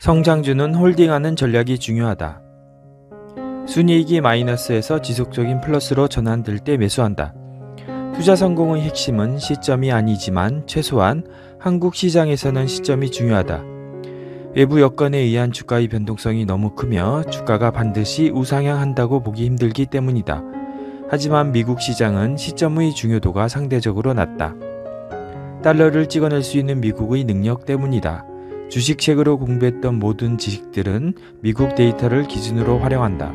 성장주는 홀딩하는 전략이 중요하다. 순이익이 마이너스에서 지속적인 플러스로 전환될 때 매수한다. 투자 성공의 핵심은 시점이 아니지만 최소한 한국 시장에서는 시점이 중요하다. 외부 여건에 의한 주가의 변동성이 너무 크며 주가가 반드시 우상향한다고 보기 힘들기 때문이다. 하지만 미국 시장은 시점의 중요도가 상대적으로 낮다. 달러를 찍어낼 수 있는 미국의 능력 때문이다. 주식책으로 공부했던 모든 지식들은 미국 데이터를 기준으로 활용한다.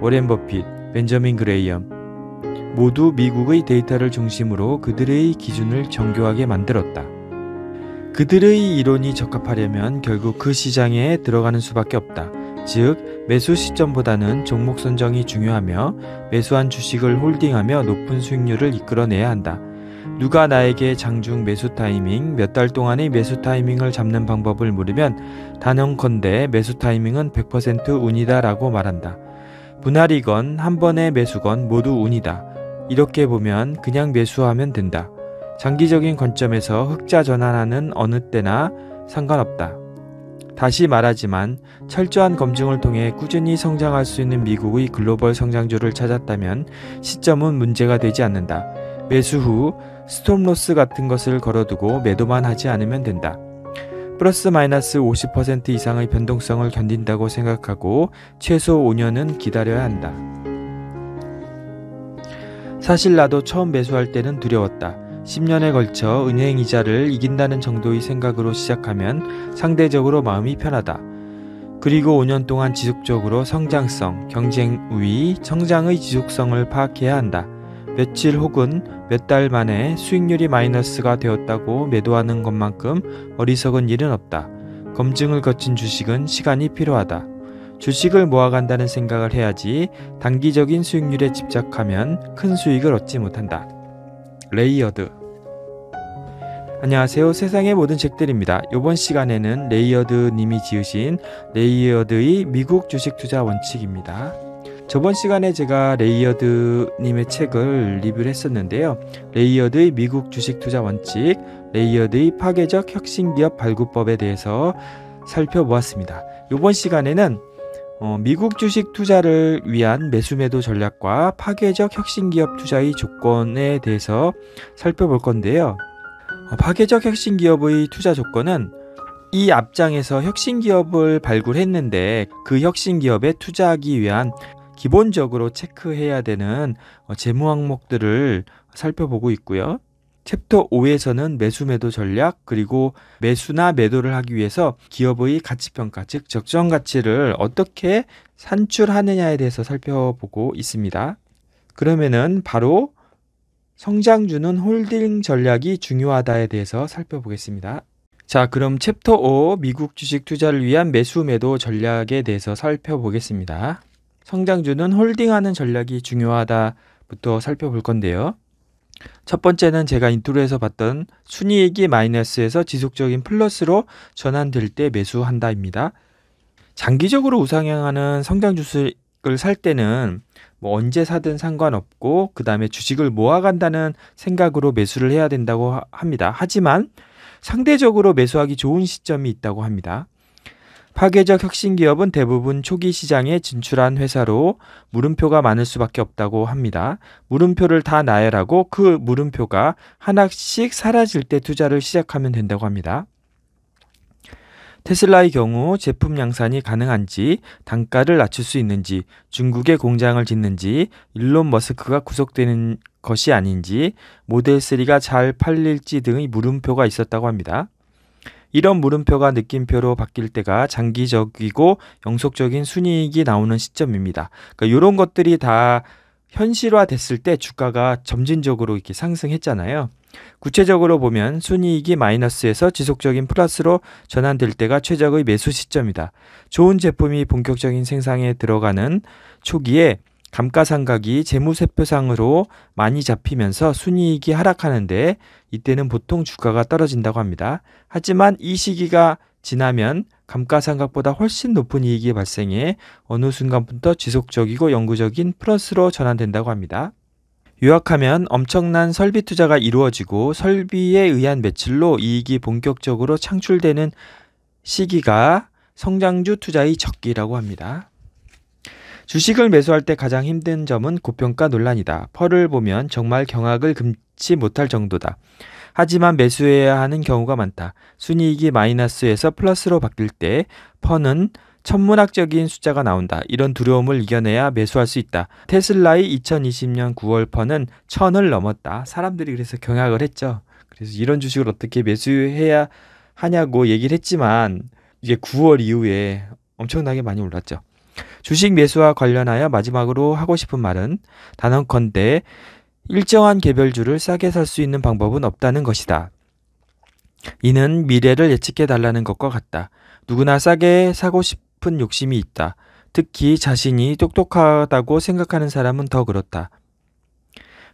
워렌 버핏, 벤저민 그레이엄 모두 미국의 데이터를 중심으로 그들의 기준을 정교하게 만들었다. 그들의 이론이 적합하려면 결국 그 시장에 들어가는 수밖에 없다. 즉 매수 시점보다는 종목 선정이 중요하며 매수한 주식을 홀딩하며 높은 수익률을 이끌어내야 한다. 누가 나에게 장중 매수 타이밍, 몇 달 동안의 매수 타이밍을 잡는 방법을 물으면 단언컨대 매수 타이밍은 100% 운이다 라고 말한다. 분할이건 한 번의 매수건 모두 운이다. 이렇게 보면 그냥 매수하면 된다. 장기적인 관점에서 흑자 전환하는 어느 때나 상관없다. 다시 말하지만 철저한 검증을 통해 꾸준히 성장할 수 있는 미국의 글로벌 성장주를 찾았다면 시점은 문제가 되지 않는다. 매수 후 스톱로스 같은 것을 걸어두고 매도만 하지 않으면 된다. 플러스 마이너스 50% 이상의 변동성을 견딘다고 생각하고 최소 5년은 기다려야 한다. 사실 나도 처음 매수할 때는 두려웠다. 10년에 걸쳐 은행 이자를 이긴다는 정도의 생각으로 시작하면 상대적으로 마음이 편하다. 그리고 5년 동안 지속적으로 성장성, 경쟁 우위, 성장의 지속성을 파악해야 한다. 며칠 혹은 몇 달 만에 수익률이 마이너스가 되었다고 매도하는 것만큼 어리석은 일은 없다. 검증을 거친 주식은 시간이 필요하다. 주식을 모아간다는 생각을 해야지 단기적인 수익률에 집착하면 큰 수익을 얻지 못한다. 레이어드 안녕하세요. 세상의 모든 책들입니다. 이번 시간에는 레이어드 님이 지으신 레이어드의 미국 주식 투자 원칙입니다. 저번 시간에 제가 레이어드님의 책을 리뷰를 했었는데요. 레이어드의 미국 주식 투자 원칙, 레이어드의 파괴적 혁신기업 발굴법에 대해서 살펴보았습니다. 이번 시간에는 어, 미국 주식 투자를 위한 매수매도 전략과 파괴적 혁신기업 투자의 조건에 대해서 살펴볼 건데요. 어, 파괴적 혁신기업의 투자 조건은 이 앞장에서 혁신기업을 발굴했는데 그 혁신기업에 투자하기 위한 기본적으로 체크해야 되는 어, 재무 항목들을 살펴보고 있고요. 챕터 5에서는 매수 매도 전략 그리고 매수나 매도를 하기 위해서 기업의 가치 평가 즉 적정 가치를 어떻게 산출하느냐에 대해서 살펴보고 있습니다. 그러면은 바로 성장주는 홀딩 전략이 중요하다에 대해서 살펴보겠습니다. 자, 그럼 챕터 5 미국 주식 투자를 위한 매수 매도 전략에 대해서 살펴보겠습니다. 성장주는 홀딩하는 전략이 중요하다부터 살펴볼 건데요. 첫 번째는 제가 인트로에서 봤던 순이익이 마이너스에서 지속적인 플러스로 전환될 때 매수한다입니다. 장기적으로 우상향하는 성장 주식을 살 때는 뭐 언제 사든 상관없고 그 다음에 주식을 모아간다는 생각으로 매수를 해야 된다고 합니다. 하지만 상대적으로 매수하기 좋은 시점이 있다고 합니다. 파괴적 혁신 기업은 대부분 초기 시장에 진출한 회사로 물음표가 많을 수밖에 없다고 합니다. 물음표를 다 나열하고 그 물음표가 하나씩 사라질 때 투자를 시작하면 된다고 합니다. 테슬라의 경우 제품 양산이 가능한지, 단가를 낮출 수 있는지, 중국에 공장을 짓는지, 일론 머스크가 구속되는 것이 아닌지, 모델3가 잘 팔릴지 등의 물음표가 있었다고 합니다. 이런 물음표가 느낌표로 바뀔 때가 장기적이고 영속적인 순이익이 나오는 시점입니다. 그러니까 이런 것들이 다 현실화 됐을 때 주가가 점진적으로 이렇게 상승했잖아요. 구체적으로 보면 순이익이 마이너스에서 지속적인 플러스로 전환될 때가 최적의 매수 시점이다. 좋은 제품이 본격적인 생산에 들어가는 초기에 감가상각이 재무세표상으로 많이 잡히면서 순이익이 하락하는데 이때는 보통 주가가 떨어진다고 합니다. 하지만 이 시기가 지나면 감가상각보다 훨씬 높은 이익이 발생해 어느 순간부터 지속적이고 영구적인 플러스로 전환된다고 합니다. 요약하면 엄청난 설비 투자가 이루어지고 설비에 의한 매출로 이익이 본격적으로 창출되는 시기가 성장주 투자의 적기라고 합니다. 주식을 매수할 때 가장 힘든 점은 고평가 논란이다. 펄을 보면 정말 경악을 금치 못할 정도다. 하지만 매수해야 하는 경우가 많다. 순이익이 마이너스에서 플러스로 바뀔 때 펄은 천문학적인 숫자가 나온다. 이런 두려움을 이겨내야 매수할 수 있다. 테슬라의 2020년 9월 펀은 천을 넘었다. 사람들이 그래서 경악을 했죠. 그래서 이런 주식을 어떻게 매수해야 하냐고 얘기를 했지만 이게 9월 이후에 엄청나게 많이 올랐죠. 주식 매수와 관련하여 마지막으로 하고 싶은 말은 단언컨대 일정한 개별주를 싸게 살 수 있는 방법은 없다는 것이다. 이는 미래를 예측해 달라는 것과 같다. 누구나 싸게 사고 싶은 욕심이 있다. 특히 자신이 똑똑하다고 생각하는 사람은 더 그렇다.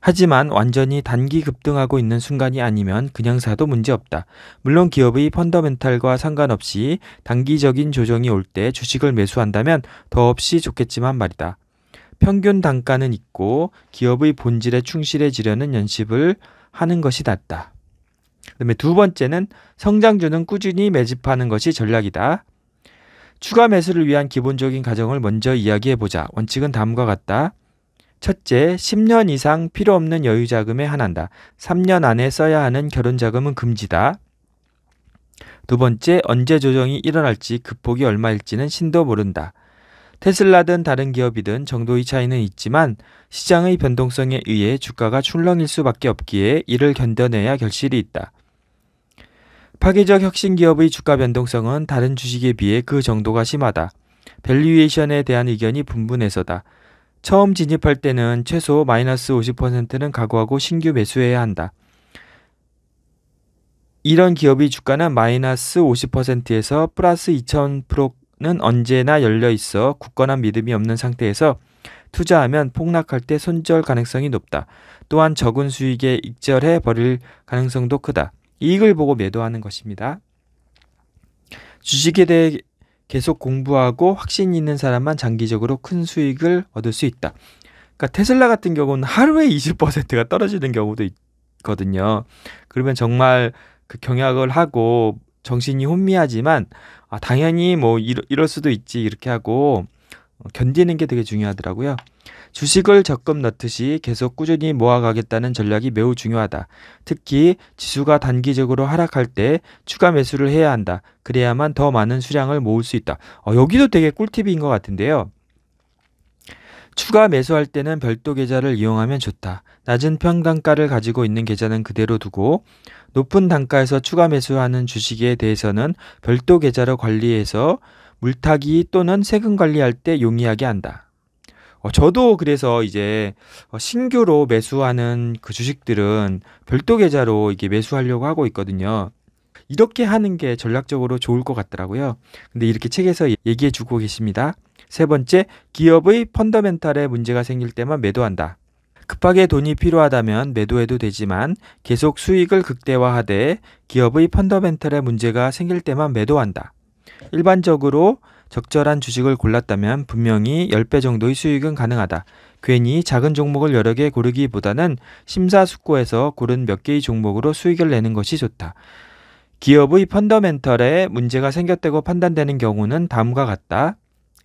하지만 완전히 단기 급등하고 있는 순간이 아니면 그냥 사도 문제없다. 물론 기업의 펀더멘탈과 상관없이 단기적인 조정이 올 때 주식을 매수한다면 더없이 좋겠지만 말이다. 평균 단가는 있고 기업의 본질에 충실해지려는 연습을 하는 것이 낫다. 그다음에 두 번째는 성장주는 꾸준히 매집하는 것이 전략이다. 추가 매수를 위한 기본적인 가정을 먼저 이야기해 보자. 원칙은 다음과 같다. 첫째, 10년 이상 필요 없는 여유 자금에 한한다. 3년 안에 써야 하는 결혼 자금은 금지다. 두 번째, 언제 조정이 일어날지 급폭이 얼마일지는 신도 모른다. 테슬라든 다른 기업이든 정도의 차이는 있지만 시장의 변동성에 의해 주가가 출렁일 수밖에 없기에 이를 견뎌내야 결실이 있다. 파괴적 혁신 기업의 주가 변동성은 다른 주식에 비해 그 정도가 심하다. 밸류에이션에 대한 의견이 분분해서다. 처음 진입할 때는 최소 마이너스 50%는 각오하고 신규 매수해야 한다. 이런 기업이 주가는 마이너스 50%에서 플러스 2000%는 언제나 열려 있어 굳건한 믿음이 없는 상태에서 투자하면 폭락할 때 손절 가능성이 높다. 또한 적은 수익에 익절해 버릴 가능성도 크다. 이익을 보고 매도하는 것입니다. 주식에 대해 계속 공부하고 확신 있는 사람만 장기적으로 큰 수익을 얻을 수 있다. 그러니까 테슬라 같은 경우는 하루에 20%가 떨어지는 경우도 있거든요. 그러면 정말 그 경약을 하고 정신이 혼미하지만 아, 당연히 뭐 이럴, 이럴 수도 있지 이렇게 하고 어, 견디는 게 되게 중요하더라고요. 주식을 적금 넣듯이 계속 꾸준히 모아가겠다는 전략이 매우 중요하다. 특히 지수가 단기적으로 하락할 때 추가 매수를 해야 한다. 그래야만 더 많은 수량을 모을 수 있다. 어, 여기도 되게 꿀팁인 것 같은데요. 추가 매수할 때는 별도 계좌를 이용하면 좋다. 낮은 평단가를 가지고 있는 계좌는 그대로 두고 높은 단가에서 추가 매수하는 주식에 대해서는 별도 계좌로 관리해서 물타기 또는 세금 관리할 때 용이하게 한다. 어, 저도 그래서 이제 어, 신규로 매수하는 그 주식들은 별도 계좌로 이게 매수하려고 하고 있거든요. 이렇게 하는 게 전략적으로 좋을 것 같더라고요. 근데 이렇게 책에서 얘기해 주고 계십니다. 세 번째, 기업의 펀더멘탈에 문제가 생길 때만 매도한다. 급하게 돈이 필요하다면 매도해도 되지만 계속 수익을 극대화하되 기업의 펀더멘탈에 문제가 생길 때만 매도한다. 일반적으로 적절한 주식을 골랐다면 분명히 10배 정도의 수익은 가능하다. 괜히 작은 종목을 여러 개 고르기보다는 심사숙고해서 고른 몇 개의 종목으로 수익을 내는 것이 좋다. 기업의 펀더멘털에 문제가 생겼다고 판단되는 경우는 다음과 같다.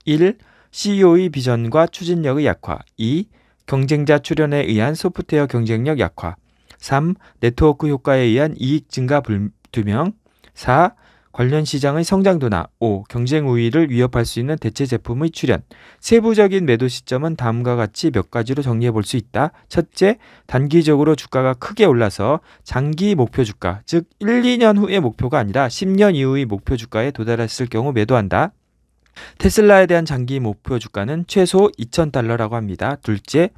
1. CEO의 비전과 추진력의 약화. 2. 경쟁자 출현에 의한 소프트웨어 경쟁력 약화. 3. 네트워크 효과에 의한 이익 증가 불투명. 4. 관련 시장의 성장도나 5. 경쟁 우위를 위협할 수 있는 대체 제품의 출현. 세부적인 매도 시점은 다음과 같이 몇 가지로 정리해 볼 수 있다. 첫째, 단기적으로 주가가 크게 올라서 장기 목표 주가, 즉 1, 2년 후의 목표가 아니라 10년 이후의 목표 주가에 도달했을 경우 매도한다. 테슬라에 대한 장기 목표 주가는 최소 2,000달러라고 합니다. 둘째,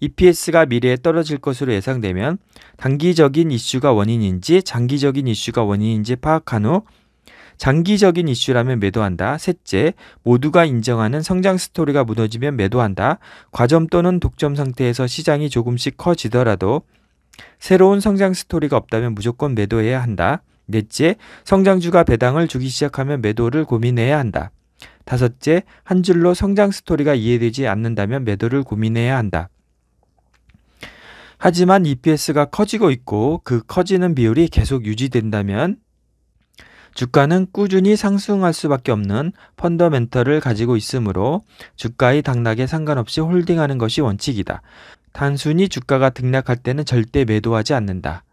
EPS가 미래에 떨어질 것으로 예상되면 단기적인 이슈가 원인인지 장기적인 이슈가 원인인지 파악한 후 장기적인 이슈라면 매도한다. 셋째, 모두가 인정하는 성장 스토리가 무너지면 매도한다. 과점 또는 독점 상태에서 시장이 조금씩 커지더라도 새로운 성장 스토리가 없다면 무조건 매도해야 한다. 넷째, 성장주가 배당을 주기 시작하면 매도를 고민해야 한다. 다섯째, 한 줄로 성장 스토리가 이해되지 않는다면 매도를 고민해야 한다. 하지만 EPS가 커지고 있고 그 커지는 비율이 계속 유지된다면 주가는 꾸준히 상승할 수밖에 없는 펀더멘터를 가지고 있으므로 주가의 당락에 상관없이 홀딩하는 것이 원칙이다. 단순히 주가가 등락할 때는 절대 매도하지 않는다.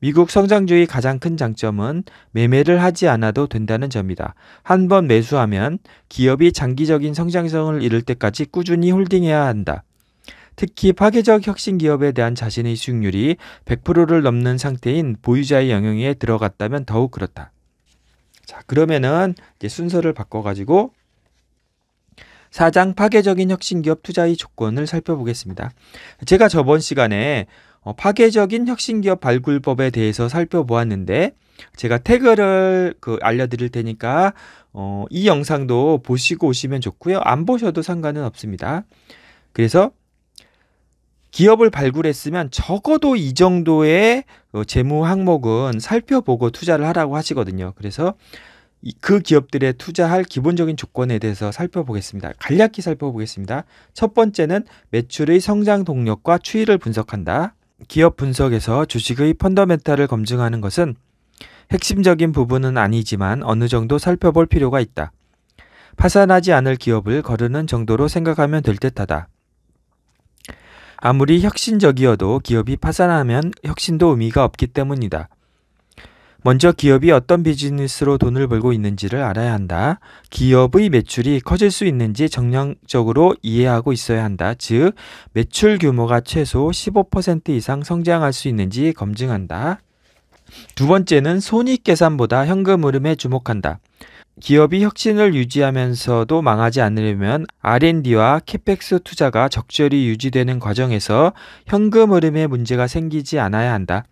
미국 성장주의 가장 큰 장점은 매매를 하지 않아도 된다는 점이다. 한 번 매수하면 기업이 장기적인 성장성을 잃을 때까지 꾸준히 홀딩해야 한다. 특히 파괴적 혁신 기업에 대한 자신의 수익률이 100%를 넘는 상태인 보유자의 영역에 들어갔다면 더욱 그렇다. 자, 그러면은 이제 순서를 바꿔 가지고 사장 파괴적인 혁신 기업 투자의 조건을 살펴보겠습니다. 제가 저번 시간에 어, 파괴적인 혁신 기업 발굴법에 대해서 살펴보았는데 제가 태그를 그 알려드릴 테니까 어, 이 영상도 보시고 오시면 좋고요. 안 보셔도 상관은 없습니다. 그래서 기업을 발굴했으면 적어도 이 정도의 어, 재무 항목은 살펴보고 투자를 하라고 하시거든요. 그래서 그 기업들의 투자할 기본적인 조건에 대해서 살펴보겠습니다. 간략히 살펴보겠습니다. 첫 번째는 매출의 성장 동력과 추이를 분석한다. 기업 분석에서 주식의 펀더멘탈을 검증하는 것은 핵심적인 부분은 아니지만 어느 정도 살펴볼 필요가 있다. 파산하지 않을 기업을 거르는 정도로 생각하면 될 듯하다. 아무리 혁신적이어도 기업이 파산하면 혁신도 의미가 없기 때문이다. 먼저 기업이 어떤 비즈니스로 돈을 벌고 있는지를 알아야 한다. 기업의 매출이 커질 수 있는지 정량적으로 이해하고 있어야 한다. 즉, 매출 규모가 최소 15% 이상 성장할 수 있는지 검증한다. 두 번째는 손익 계산보다 현금 흐름에 주목한다. 기업이 혁신을 유지하면서도 망하지 않으려면 R&D와 캐펙스 투자가 적절히 유지되는 과정에서 현금 흐름에 문제가 생기지 않아야 한다.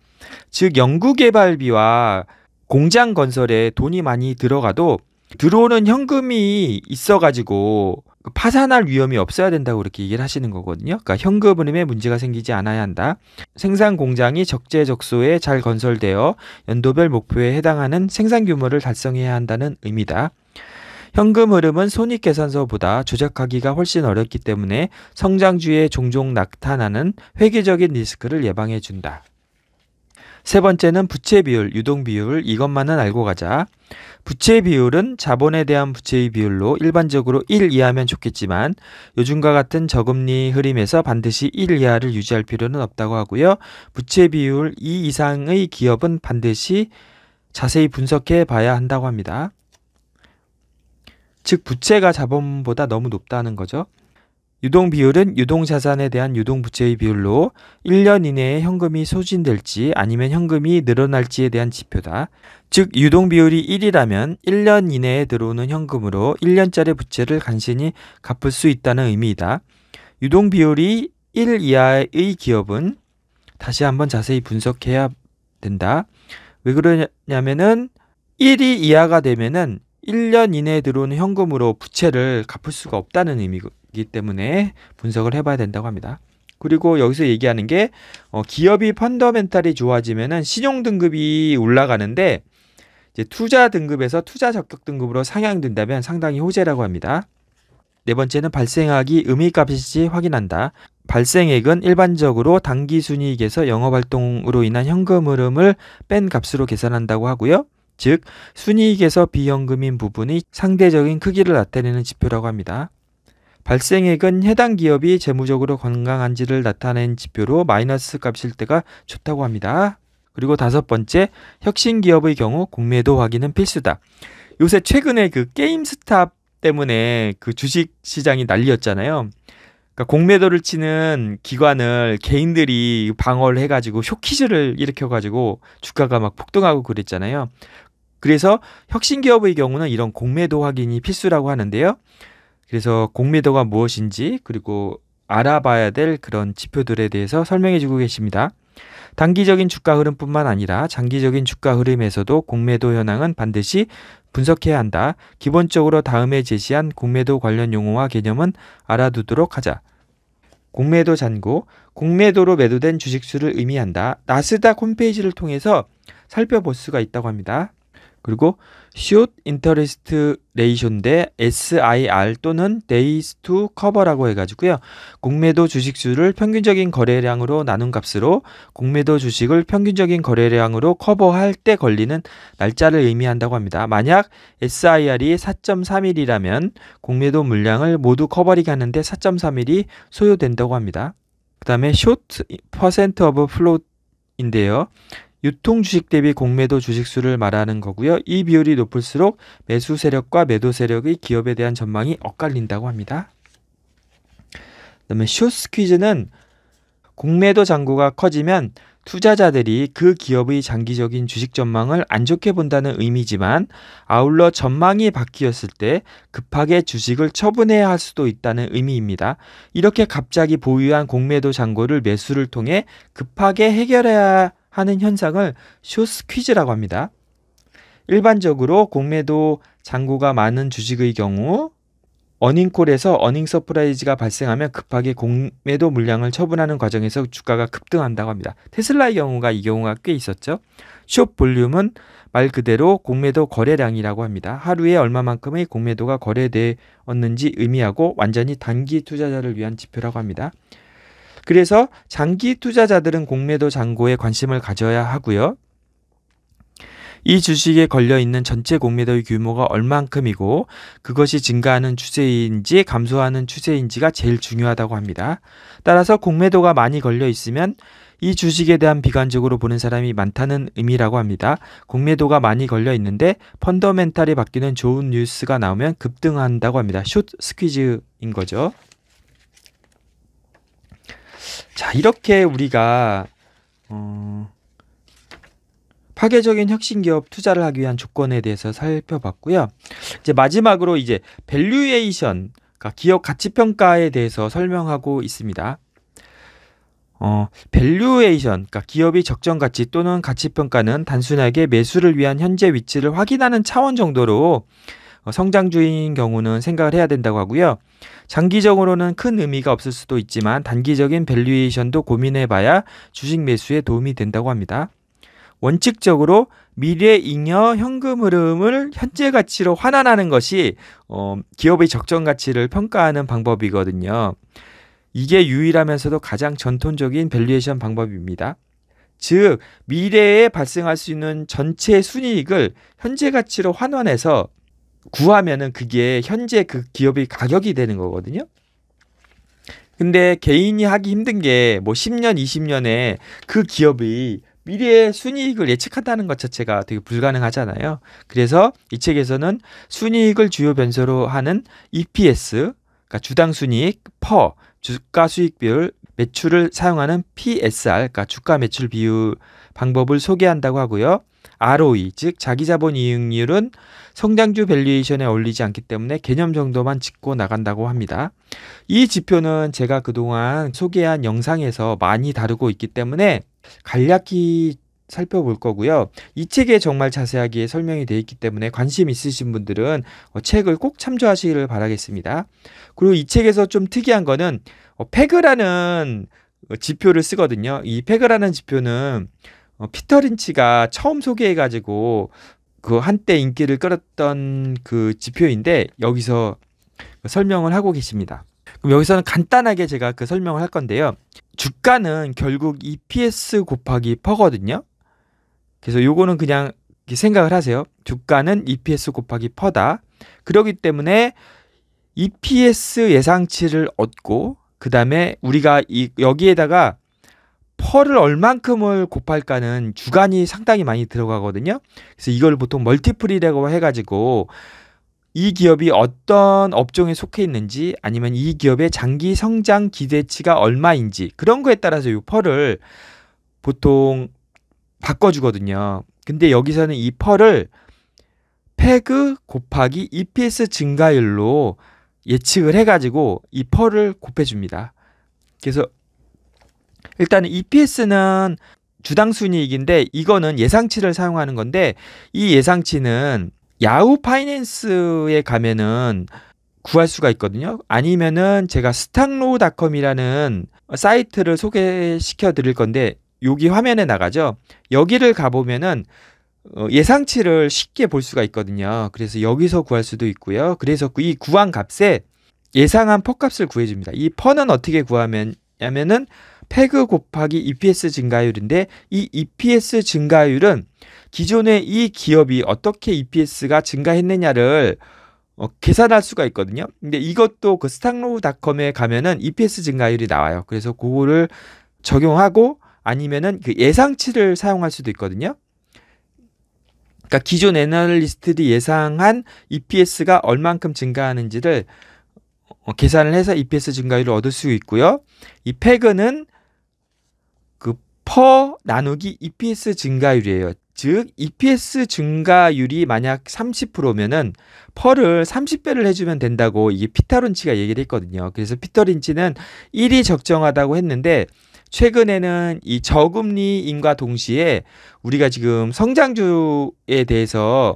즉 연구개발비와 공장 건설에 돈이 많이 들어가도 들어오는 현금이 있어가지고 파산할 위험이 없어야 된다고 이렇게 얘기를 하시는 거거든요. 그러니까 현금흐름에 문제가 생기지 않아야 한다. 생산 공장이 적재적소에 잘 건설되어 연도별 목표에 해당하는 생산 규모를 달성해야 한다는 의미다. 현금 흐름은 손익계산서보다 조작하기가 훨씬 어렵기 때문에 성장주에 종종 나타나는 회계적인 리스크를 예방해 준다. 세 번째는 부채 비율, 유동 비율 이것만은 알고 가자. 부채 비율은 자본에 대한 부채의 비율로 일반적으로 1 이하면 좋겠지만 요즘과 같은 저금리 흐름에서 반드시 1 이하를 유지할 필요는 없다고 하고요. 부채 비율 2 이상의 기업은 반드시 자세히 분석해 봐야 한다고 합니다. 즉 부채가 자본보다 너무 높다는 거죠. 유동 비율은 유동 자산에 대한 유동 부채의 비율로 1년 이내에 현금이 소진될지 아니면 현금이 늘어날지에 대한 지표다. 즉 유동 비율이 1이라면 1년 이내에 들어오는 현금으로 1년짜리 부채를 간신히 갚을 수 있다는 의미이다. 유동 비율이 1 이하의 기업은 다시 한번 자세히 분석해야 된다. 왜 그러냐면은 1이 이하가 되면은 1년 이내에 들어오는 현금으로 부채를 갚을 수가 없다는 의미고 이기 때문에 분석을 해봐야 된다고 합니다. 그리고 여기서 얘기하는 게 어, 기업이 펀더멘탈이 좋아지면 신용 등급이 올라가는데 이제 투자 등급에서 투자 적격 등급으로 상향된다면 상당히 호재라고 합니다. 네 번째는 발생하기 의미값이지 확인한다. 발생액은 일반적으로 단기 순이익에서 영업활동으로 인한 현금 흐름을 뺀 값으로 계산한다고 하고요. 즉 순이익에서 비현금인 부분이 상대적인 크기를 나타내는 지표라고 합니다. 발생액은 해당 기업이 재무적으로 건강한지를 나타낸 지표로 마이너스 값일 때가 좋다고 합니다. 그리고 다섯 번째, 혁신 기업의 경우 공매도 확인은 필수다. 요새 최근에 그 게임 스탑 때문에 그 주식 시장이 난리였잖아요. 그러니까 공매도를 치는 기관을 개인들이 방어를 해가지고 쇼키즈를 일으켜가지고 주가가 막 폭등하고 그랬잖아요. 그래서 혁신 기업의 경우는 이런 공매도 확인이 필수라고 하는데요. 그래서 공매도가 무엇인지 그리고 알아봐야 될 그런 지표들에 대해서 설명해 주고 계십니다. 단기적인 주가 흐름뿐만 아니라 장기적인 주가 흐름에서도 공매도 현황은 반드시 분석해야 한다. 기본적으로 다음에 제시한 공매도 관련 용어와 개념은 알아두도록 하자. 공매도 잔고, 공매도로 매도된 주식수를 의미한다. 나스닥 홈페이지를 통해서 살펴볼 수가 있다고 합니다. 그리고 should interest ratio 대 SIR 또는 days to cover라고 해가지고요. 공매도 주식수를 평균적인 거래량으로 나눈 값으로 공매도 주식을 평균적인 거래량으로 커버할 때 걸리는 날짜를 의미한다고 합니다. 만약 SIR이 4.3일이라면 공매도 물량을 모두 커버리 하는데 4.3일이 소요된다고 합니다. 그 다음에 short percent of float 인데요. 유통 주식 대비 공매도 주식 수를 말하는 거고요. 이 비율이 높을수록 매수 세력과 매도 세력의 기업에 대한 전망이 엇갈린다고 합니다. 그다음에 숏스퀴즈는 공매도 잔고가 커지면 투자자들이 그 기업의 장기적인 주식 전망을 안 좋게 본다는 의미지만 아울러 전망이 바뀌었을 때 급하게 주식을 처분해야 할 수도 있다는 의미입니다. 이렇게 갑자기 보유한 공매도 잔고를 매수를 통해 급하게 해결해야 하는 현상을 쇼스 퀴즈라고 합니다. 일반적으로 공매도 잔고가 많은 주식의 경우 어닝콜에서 어닝 서프라이즈가 발생하면 급하게 공매도 물량을 처분하는 과정에서 주가가 급등한다고 합니다. 테슬라의 경우가 이 경우가 꽤 있었죠. 숏 볼륨은 말 그대로 공매도 거래량이라고 합니다. 하루에 얼마만큼의 공매도가 거래되었는지 의미하고 완전히 단기 투자자를 위한 지표라고 합니다. 그래서 장기 투자자들은 공매도 잔고에 관심을 가져야 하고요. 이 주식에 걸려 있는 전체 공매도의 규모가 얼만큼이고 그것이 증가하는 추세인지 감소하는 추세인지가 제일 중요하다고 합니다. 따라서 공매도가 많이 걸려 있으면 이 주식에 대한 비관적으로 보는 사람이 많다는 의미라고 합니다. 공매도가 많이 걸려 있는데 펀더멘탈이 바뀌는 좋은 뉴스가 나오면 급등한다고 합니다. 숏 스퀴즈인 거죠. 자, 이렇게 우리가 어, 파괴적인 혁신 기업 투자를 하기 위한 조건에 대해서 살펴봤고요. 이제 마지막으로 이제 밸류에이션 그러니까 기업 가치 평가에 대해서 설명하고 있습니다. 어, 밸류에이션, 그러니까 기업이 적정 가치 또는 가치 평가는 단순하게 매수를 위한 현재 위치를 확인하는 차원 정도로 어, 성장주인 의 경우는 생각을 해야 된다고 하고요. 장기적으로는 큰 의미가 없을 수도 있지만 단기적인 밸류에이션도 고민해 봐야 주식 매수에 도움이 된다고 합니다. 원칙적으로 미래 잉여 현금 흐름을 현재 가치로 환환하는 것이 어, 기업의 적정 가치를 평가하는 방법이거든요. 이게 유일하면서도 가장 전통적인 밸류에이션 방법입니다. 즉 미래에 발생할 수 있는 전체 순이익을 현재 가치로 환원해서 구하면은 그게 현재 그 기업의 가격이 되는 거거든요. 근데 개인이 하기 힘든 게 뭐 10년, 20년에 그 기업이 미래의 순이익을 예측한다는 것 자체가 되게 불가능하잖아요. 그래서 이 책에서는 순이익을 주요 변수로 하는 EPS, 그러니까 주당 순이익, 퍼, 주가 수익 비율, 매출을 사용하는 PSR, 그러니까 주가 매출 비율 방법을 소개한다고 하고요. ROE 즉 자기자본 이익률은 성장주 밸류에이션에 올리지 않기 때문에 개념 정도만 짚고 나간다고 합니다. 이 지표는 제가 그동안 소개한 영상에서 많이 다루고 있기 때문에 간략히 살펴볼 거고요. 이 책에 정말 자세하게 설명이 되어 있기 때문에 관심 있으신 분들은 어, 책을 꼭 참조하시기를 바라겠습니다. 그리고 이 책에서 좀 특이한 거는 페그라는 어, 어, 지표를 쓰거든요. 이 페그라는 지표는 어, 피터 린치가 처음 소개해가지고 그 한때 인기를 끌었던 그 지표인데 여기서 설명을 하고 계십니다. 그럼 여기서는 간단하게 제가 그 설명을 할 건데요. 주가는 결국 EPS 곱하기 퍼거든요. 그래서 요거는 그냥 생각을 하세요. 주가는 EPS 곱하기 퍼다. 그러기 때문에 EPS 예상치를 얻고 그 다음에 우리가 이 여기에다가 펄을 얼만큼을 곱할까는 주간이 상당히 많이 들어가거든요. 그래서 이걸 보통 멀티플이라고 해가지고 이 기업이 어떤 업종에 속해 있는지 아니면 이 기업의 장기 성장 기대치가 얼마인지 그런 거에 따라서 이 펄을 보통 바꿔주거든요. 근데 여기서는 이 펄을 페그 곱하기 EPS 증가율로 예측을 해가지고 이 펄을 곱해줍니다. 그래서 일단 EPS는 주당 순이익인데 이거는 예상치를 사용하는 건데 이 예상치는 야후 파이낸스에 가면은 구할 수가 있거든요. 아니면은 제가 스탁로우닷컴이라는 사이트를 소개시켜 드릴 건데 여기 화면에 나가죠. 여기를 가보면은 어, 예상치를 쉽게 볼 수가 있거든요. 그래서 여기서 구할 수도 있고요. 그래서 그 이 구한 값에 예상한 퍼값을 구해줍니다. 이 퍼는 어떻게 구하면냐면은 페그 곱하기 EPS 증가율인데 이 EPS 증가율은 기존에 이 기업이 어떻게 EPS가 증가했느냐를 어, 계산할 수가 있거든요. 근데 이것도 그 스탁로우닷컴에 가면은 EPS 증가율이 나와요. 그래서 그거를 적용하고 아니면은 그 예상치를 사용할 수도 있거든요. 그러니까 기존 애널리스트들이 예상한 EPS가 얼만큼 증가하는지를 어, 계산을 해서 EPS 증가율을 얻을 수 있고요. 이 페그는 퍼 나누기 EPS 증가율이에요. 즉 EPS 증가율이 만약 30%면은 퍼를 30배를 해주면 된다고 이게 피터론치가 얘기를 했거든요. 그래서 피터린치는 1이 적정하다고 했는데 최근에는 이 저금리인과 동시에 우리가 지금 성장주에 대해서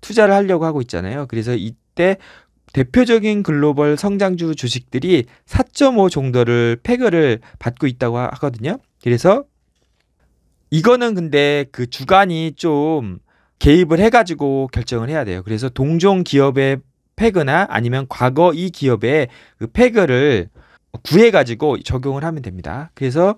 투자를 하려고 하고 있잖아요. 그래서 이때 대표적인 글로벌 성장주 주식들이 4.5 정도를 패거를 받고 있다고 하거든요. 그래서 이거는 근데 그 주간이 좀 개입을 해가지고 결정을 해야 돼요. 그래서 동종 기업의 패그나 아니면 과거 이 기업의 그 패그를 구해가지고 적용을 하면 됩니다. 그래서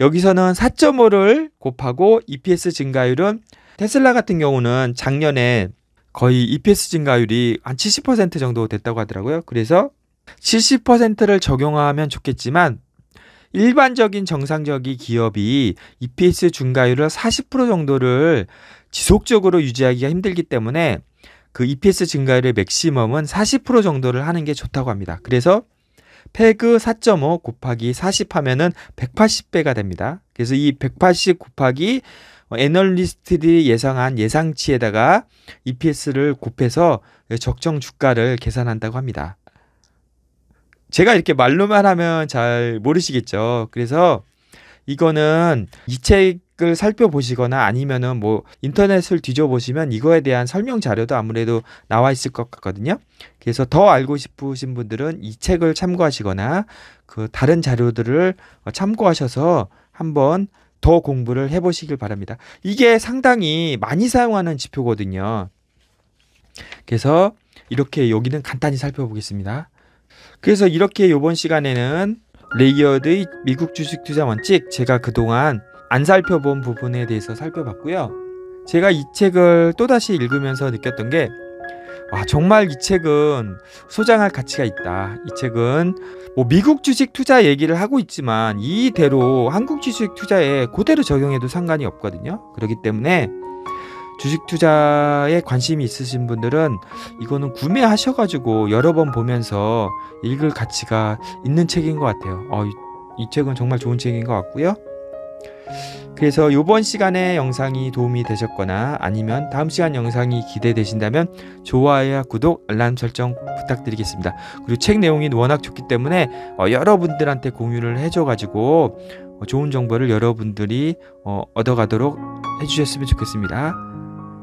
여기서는 4.5를 곱하고 EPS 증가율은 테슬라 같은 경우는 작년에 거의 EPS 증가율이 한 70% 정도 됐다고 하더라고요. 그래서 70%를 적용하면 좋겠지만 일반적인 정상적인 기업이 EPS 증가율을 40% 정도를 지속적으로 유지하기가 힘들기 때문에 그 EPS 증가율의 맥시멈은 40% 정도를 하는 게 좋다고 합니다. 그래서 페그 4.5 곱하기 40 하면은 180배가 됩니다. 그래서 이 180 곱하기 애널리스트들이 예상한 예상치에다가 EPS를 곱해서 적정 주가를 계산한다고 합니다. 제가 이렇게 말로만 하면 잘 모르시겠죠. 그래서 이거는 이 책을 살펴보시거나 아니면은 뭐 인터넷을 뒤져보시면 이거에 대한 설명 자료도 아무래도 나와 있을 것 같거든요. 그래서 더 알고 싶으신 분들은 이 책을 참고하시거나 그 다른 자료들을 참고하셔서 한번 더 공부를 해보시길 바랍니다. 이게 상당히 많이 사용하는 지표거든요. 그래서 이렇게 여기는 간단히 살펴보겠습니다. 그래서 이렇게 이번 시간에는 레이어드의 미국 주식 투자 원칙 제가 그동안 안 살펴본 부분에 대해서 살펴봤고요. 제가 이 책을 또다시 읽으면서 느꼈던 게 와, 정말 이 책은 소장할 가치가 있다. 이 책은 뭐 미국 주식 투자 얘기를 하고 있지만 이대로 한국 주식 투자에 그대로 적용해도 상관이 없거든요. 그렇기 때문에 주식 투자에 관심이 있으신 분들은 이거는 구매하셔가지고 여러 번 보면서 읽을 가치가 있는 책인 것 같아요. 어, 이, 이 책은 정말 좋은 책인 것 같고요. 그래서 이번 시간의 영상이 도움이 되셨거나 아니면 다음 시간 영상이 기대되신다면 좋아요와 구독, 알람 설정 부탁드리겠습니다. 그리고 책 내용이 워낙 좋기 때문에 어, 여러분들한테 공유를 해줘가지고 어, 좋은 정보를 여러분들이 어, 얻어가도록 해주셨으면 좋겠습니다.